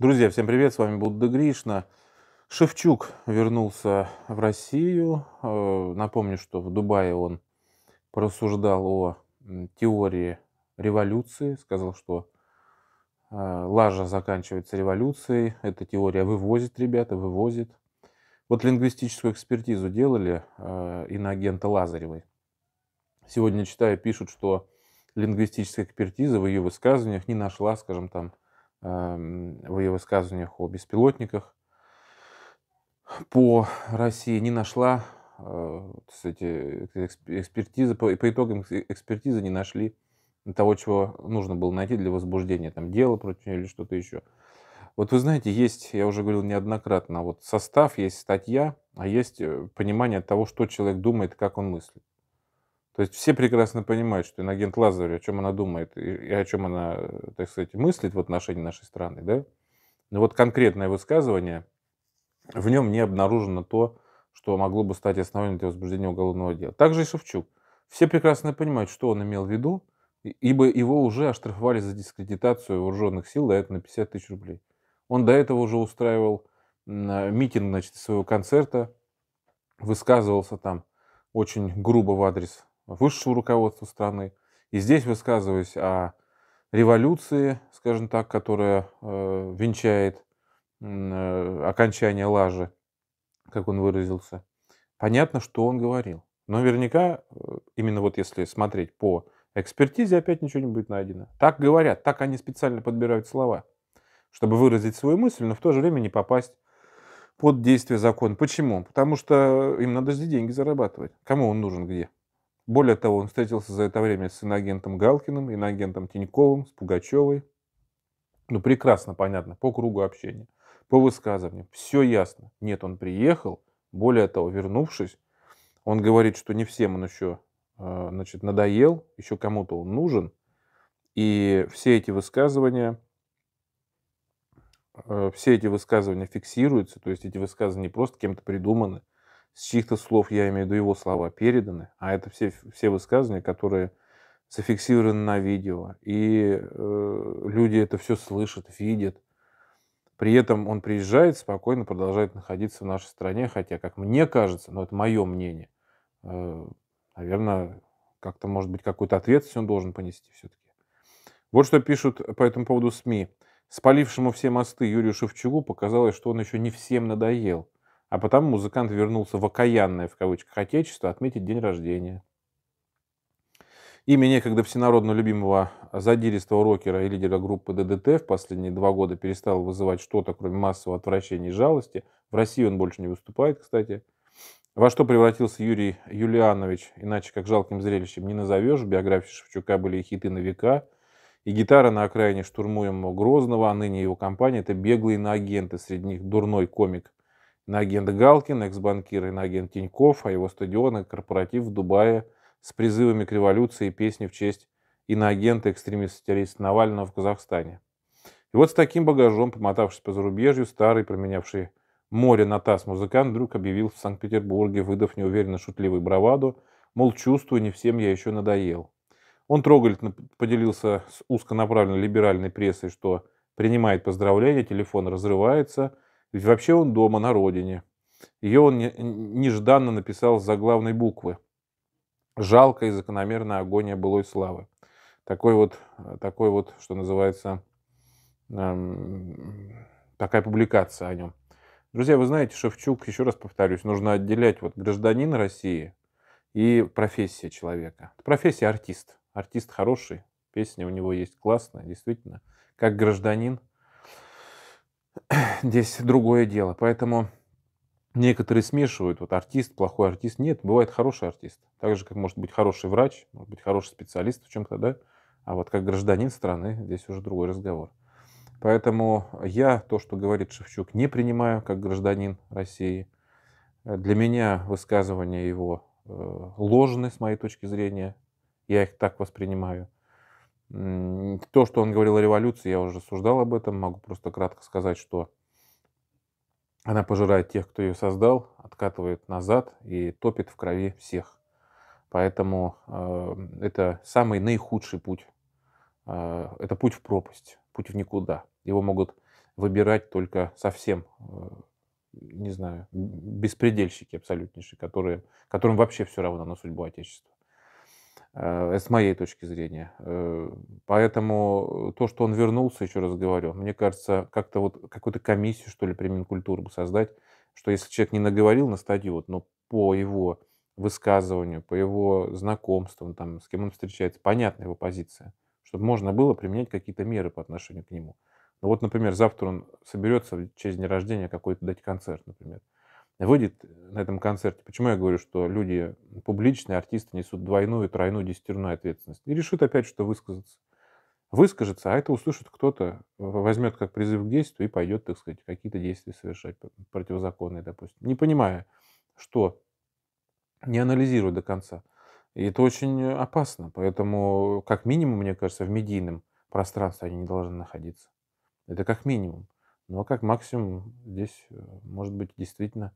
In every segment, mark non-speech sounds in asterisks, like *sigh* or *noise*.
Друзья, всем привет, с вами Будда Гришна. Шевчук вернулся в Россию. Э, напомню, что в Дубае он порассуждал о теории революции, сказал, что э, лажа заканчивается революцией, эта теория вывозит, ребята, вывозит. Вот лингвистическую экспертизу делали э, иноагента Лазаревой. Сегодня читаю, пишут, что лингвистическая экспертиза в ее высказываниях не нашла, скажем там, в ее высказываниях о беспилотниках по России не нашла, а, кстати, экспертиза, по, по итогам экспертизы не нашли того, чего нужно было найти для возбуждения там дела против нее или что-то еще. Вот вы знаете, есть, я уже говорил неоднократно, вот состав, есть статья, а есть э, понимание того, что человек думает, как он мыслит. То есть все прекрасно понимают, что инагент Лазарь, о чем она думает и о чем она, э, так сказать, мыслит в отношении нашей страны, да? Но вот конкретное высказывание, в нем не обнаружено то, что могло бы стать основанием для возбуждения уголовного дела. Также и Шевчук. Все прекрасно понимают, что он имел в виду, ибо его уже оштрафовали за дискредитацию вооруженных сил, до этого на 50 тысяч рублей. Он до этого уже устраивал э, митинг значит, своего концерта, высказывался там очень грубо в адрес высшего руководства страны. И здесь высказываясь о революции, скажем так, которая э, венчает э, окончание лажи, как он выразился. Понятно, что он говорил. Но наверняка, э, именно вот если смотреть по экспертизе, опять ничего не будет найдено. Так говорят, так они специально подбирают слова, чтобы выразить свою мысль, но в то же время не попасть под действие закона. Почему? Потому что им надо здесь деньги зарабатывать. Кому он нужен где? Более того, он встретился за это время с инагентом Галкиным, инагентом Тиньковым, с Пугачевой. Ну, прекрасно понятно, по кругу общения, по высказываниям, все ясно. Нет, он приехал, более того, вернувшись, он говорит, что не всем он еще э, значит, надоел, еще кому-то он нужен. И все эти высказывания, э, все эти высказывания фиксируются, то есть эти высказывания не просто кем-то придуманы, с чьих-то слов, я имею в виду его слова, переданы, а это все, все высказывания, которые зафиксированы на видео, и э, люди это все слышат, видят. При этом он приезжает, спокойно продолжает находиться в нашей стране, хотя, как мне кажется, но это мое мнение, э, наверное, как-то, может быть, какую-то ответственность он должен понести все-таки. Вот что пишут по этому поводу СМИ. Спалившему все мосты Юрию Шевчугу показалось, что он еще не всем надоел – а потом музыкант вернулся в окаянное, в кавычках, отечество отметить день рождения. Имя некогда всенародно любимого задиристого рокера и лидера группы ДДТ в последние два года перестало вызывать что-то, кроме массового отвращения и жалости. В России он больше не выступает, кстати. Во что превратился Юрий Юлианович, иначе как жалким зрелищем не назовешь. В биографии Шевчука были и хиты на века, и гитара на окраине штурмуемого Грозного, а ныне его компания – это беглые иноагенты, среди них дурной комик иноагент Галкин, экс-банкир иноагент Тиньков, а его стадион и корпоратив в Дубае с призывами к революции и песни в честь иноагента экстремиста-террориста Навального в Казахстане. И вот с таким багажом, помотавшись по зарубежью, старый, променявший море на таз музыкант вдруг объявил в Санкт-Петербурге, выдав неуверенно шутливую браваду, мол, чувствую, не всем я еще надоел. Он трогательно поделился с узконаправленной либеральной прессой, что принимает поздравления, телефон разрывается – ведь вообще он дома, на родине. Ее он нежданно написал с заглавной буквы. Жалко и закономерная агония былой славы. Такой вот, э, такой вот что называется, эм, такая публикация о нем. Друзья, вы знаете, Шевчук, еще раз повторюсь, нужно отделять вот гражданин России и профессия человека. Профессия артист. Артист хороший, песни у него есть классные, действительно. Как гражданин – *clears throat* здесь другое дело. Поэтому некоторые смешивают, вот артист, плохой артист. Нет, бывает хороший артист. Так же, как может быть хороший врач, может быть хороший специалист в чем-то, да? А вот как гражданин страны, здесь уже другой разговор. Поэтому я то, что говорит Шевчук, не принимаю как гражданин России. Для меня высказывания его э, ложны с моей точки зрения. Я их так воспринимаю. То, что он говорил о революции, я уже суждал об этом. Могу просто кратко сказать, что она пожирает тех, кто ее создал, откатывает назад и топит в крови всех. Поэтому э, это самый наихудший путь. Э, это путь в пропасть, путь в никуда. Его могут выбирать только совсем, э, не знаю, беспредельщики абсолютнейшие, которые, которым вообще все равно на судьбу Отечества. Э, с моей точки зрения. Э, поэтому то, что он вернулся, еще раз говорю, мне кажется, как-то вот какую-то комиссию, что ли, при Минкультуры бы создать, что если человек не наговорил на стадион, но ну, по его высказыванию, по его знакомствам, там, с кем он встречается, понятна его позиция, чтобы можно было применять какие-то меры по отношению к нему. Ну вот, например, завтра он соберется в честь дня рождения какой-то дать концерт, например выйдет на этом концерте. Почему я говорю, что люди публичные, артисты несут двойную, тройную, десятерную ответственность? И решит опять, что высказаться. Выскажется, а это услышит кто-то, возьмет как призыв к действию и пойдет, так сказать, какие-то действия совершать противозаконные, допустим. Не понимая, что, не анализируя до конца. И это очень опасно. Поэтому, как минимум, мне кажется, в медийном пространстве они не должны находиться. Это как минимум. Но ну, а как максимум здесь, э, может быть, действительно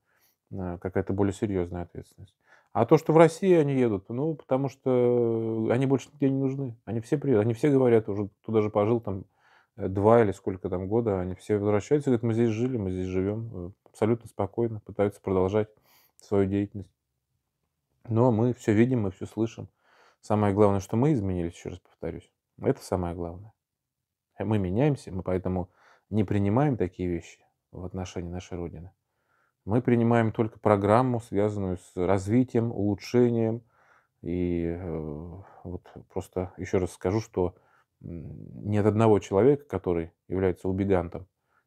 Э, какая-то более серьезная ответственность. А то, что в России они едут, ну, потому что они больше нигде не нужны. Они все приедут, они все говорят, уже туда же пожил там э, два или сколько там года, они все возвращаются и говорят, мы здесь жили, мы здесь живем, э, абсолютно спокойно, пытаются продолжать свою деятельность. Но мы все видим, мы все слышим. Самое главное, что мы изменились, еще раз повторюсь. Это самое главное. Мы меняемся, мы поэтому не принимаем такие вещи в отношении нашей Родины. Мы принимаем только программу, связанную с развитием, улучшением. И э, вот просто еще раз скажу, что нет одного человека, который является убегантом.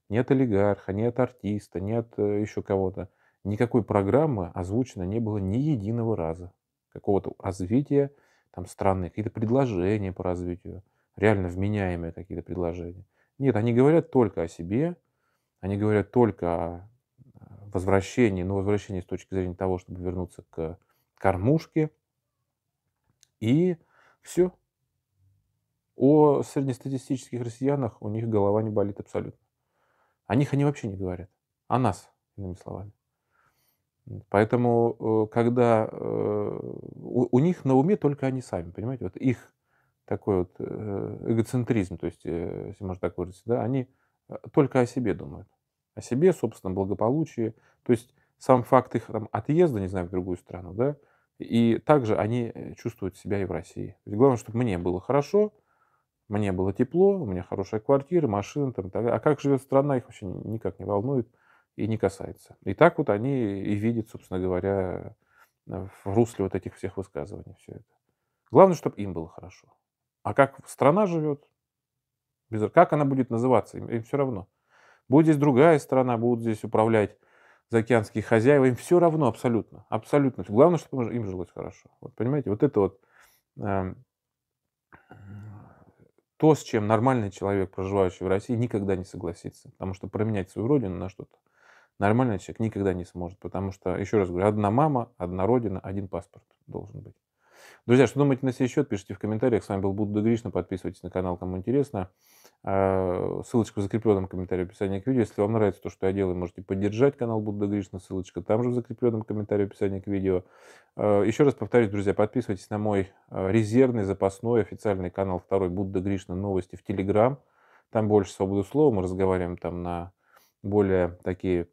Нет олигарха, нет артиста, нет э, еще кого-то. Никакой программы озвучено не было ни единого раза. Какого-то развития там, страны, какие-то предложения по развитию, реально вменяемые какие-то предложения. Нет, они говорят только о себе, они говорят только о возвращении, но ну, возвращении с точки зрения того, чтобы вернуться к кормушке. И все. О среднестатистических россиянах у них голова не болит абсолютно. О них они вообще не говорят. О нас, иными словами. Поэтому, э, когда э, у, у них на уме только они сами, понимаете, вот их такой вот э, эгоцентризм, то есть, если можно так выразиться, да, они только о себе думают о себе, собственном благополучии. То есть сам факт их там, отъезда, не знаю, в другую страну, да, и также они э, чувствуют себя и в России. То есть главное, чтобы мне было хорошо, мне было тепло, у меня хорошая квартира, машина, там, так, а как живет страна, их вообще никак не волнует и не касается. И так вот они и видят, собственно говоря, э, в русле вот этих всех высказываний все это. Главное, чтобы им было хорошо. А как страна живет, без... как она будет называться, им, им все равно. Будет здесь другая страна, будут здесь управлять заокеанские хозяева, им все равно абсолютно, абсолютно. Главное, чтобы им жилось хорошо. Вот, понимаете, вот это вот э, то, с чем нормальный человек, проживающий в России, никогда не согласится. Потому что променять свою родину на что-то нормальный человек никогда не сможет. Потому что, еще раз говорю, одна мама, одна родина, один паспорт должен быть. Друзья, что думаете на сей счет, пишите в комментариях. С вами был Будда Гришна. Подписывайтесь на канал, кому интересно. А, ссылочка в закрепленном комментарии в описании к видео. Если вам нравится то, что я делаю, можете поддержать канал Будда Гришна. Ссылочка там же в закрепленном комментарии в описании к видео. А, еще раз повторюсь, друзья, подписывайтесь на мой а, резервный, запасной, официальный канал второй Будда Гришна новости в Телеграм. Там больше свободы слова. Мы разговариваем там на более такие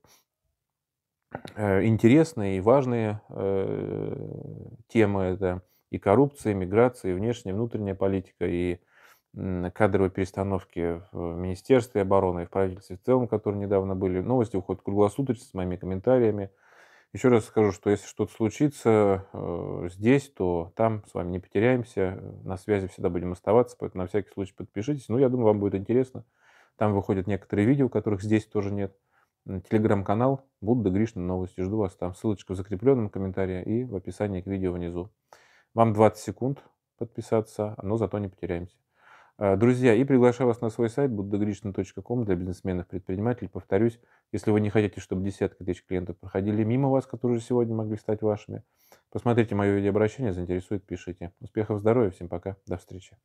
э, интересные и важные э, темы. Это и коррупция, и миграция, и внешняя, и внутренняя политика, и кадровые перестановки в Министерстве обороны и в правительстве в целом, которые недавно были. Новости уходят круглосуточно с моими комментариями. Еще раз скажу, что если что-то случится э, здесь, то там с вами не потеряемся. Э, на связи всегда будем оставаться, поэтому на всякий случай подпишитесь. Ну, я думаю, вам будет интересно. Там выходят некоторые видео, которых здесь тоже нет. Телеграм-канал Будда Гришна Новости. Жду вас там. Ссылочка в закрепленном комментарии и в описании к видео внизу. Вам 20 секунд подписаться, но зато не потеряемся. Э, друзья, и приглашаю вас на свой сайт buddhagrishna.com для бизнесменов, предпринимателей. Повторюсь, если вы не хотите, чтобы десятки тысяч клиентов проходили мимо вас, которые сегодня могли стать вашими, посмотрите мое видеообращение, заинтересует, пишите. Успехов, здоровья, всем пока, до встречи.